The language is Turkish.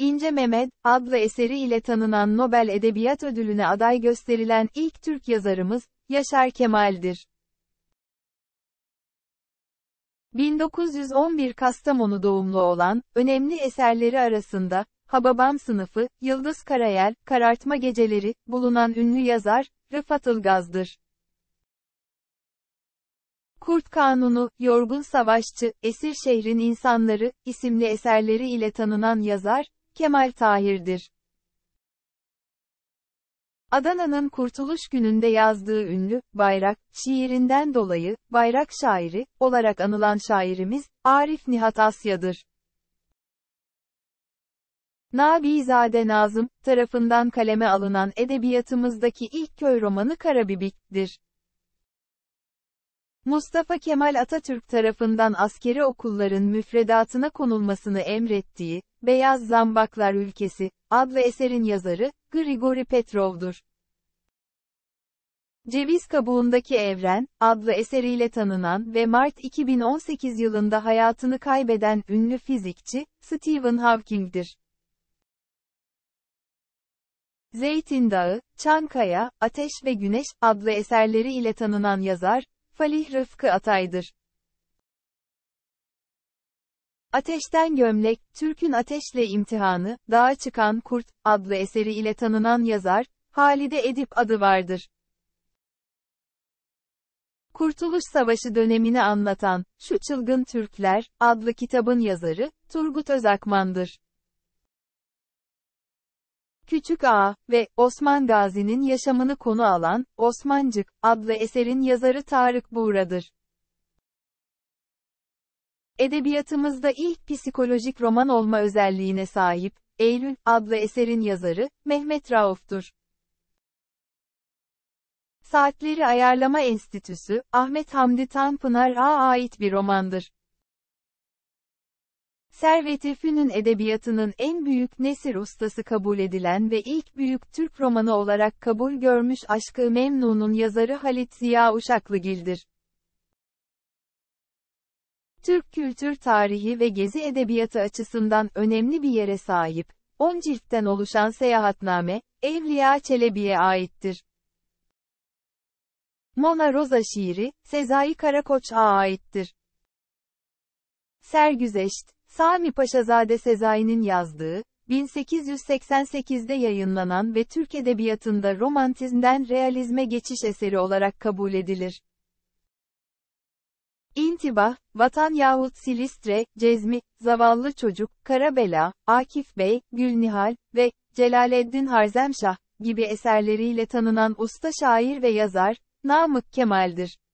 İnce Mehmet, adlı eseri ile tanınan Nobel Edebiyat Ödülü'ne aday gösterilen ilk Türk yazarımız, Yaşar Kemal'dir. 1911 Kastamonu doğumlu olan, önemli eserleri arasında, Hababam sınıfı, Yıldız Karayel, Karartma Geceleri, bulunan ünlü yazar, Rıfat Ilgaz'dır. Kurt Kanunu, Yorgun Savaşçı, Esir Şehrin İnsanları, isimli eserleri ile tanınan yazar, Kemal Tahir'dir. Adana'nın Kurtuluş Günü'nde yazdığı ünlü, Bayrak, şiirinden dolayı, Bayrak şairi, olarak anılan şairimiz, Arif Nihat Asya'dır. Nabizade Nazım, tarafından kaleme alınan edebiyatımızdaki ilk köy romanı Karabibik'tir. Mustafa Kemal Atatürk tarafından askeri okulların müfredatına konulmasını emrettiği, Beyaz Zambaklar Ülkesi, adlı eserin yazarı, Grigori Petrov'dur. Ceviz Kabuğundaki Evren, adlı eseriyle tanınan ve Mart 2018 yılında hayatını kaybeden ünlü fizikçi, Stephen Hawking'dir. Zeytin Dağı, Çankaya, Ateş ve Güneş adlı eserleri ile tanınan yazar, Falih Rıfkı Atay'dır. Ateşten Gömlek, Türk'ün Ateşle İmtihanı, Dağa Çıkan Kurt, adlı eseri ile tanınan yazar, Halide Edip adı vardır. Kurtuluş Savaşı dönemini anlatan, Şu Çılgın Türkler, adlı kitabın yazarı, Turgut Özakman'dır. Küçük Ağa ve Osman Gazi'nin yaşamını konu alan Osmancık adlı eserin yazarı Tarık Buğra'dır. Edebiyatımızda ilk psikolojik roman olma özelliğine sahip Eylül adlı eserin yazarı Mehmet Rauf'tur. Saatleri Ayarlama Enstitüsü, Ahmet Hamdi Tanpınar'a ait bir romandır. Servet-i edebiyatının en büyük nesir ustası kabul edilen ve ilk büyük Türk romanı olarak kabul görmüş Aşkı Memnun'un yazarı Halit Ziya Uşaklıgil'dir. Türk kültür tarihi ve gezi edebiyatı açısından önemli bir yere sahip. 10 ciltten oluşan seyahatname, Evliya Çelebi'ye aittir. Mona Rosa şiiri, Sezai Karakoç'a aittir. Sergüzeşt Sami Paşazade Sezai'nin yazdığı, 1888'de yayınlanan ve Türk Edebiyatı'nda romantizmden realizme geçiş eseri olarak kabul edilir. İntibah, Vatan yahut Silistre, Cezmi, Zavallı Çocuk, Karabela, Akif Bey, Gülnihal ve Celaleddin Harzemşah gibi eserleriyle tanınan usta şair ve yazar, Namık Kemal'dir.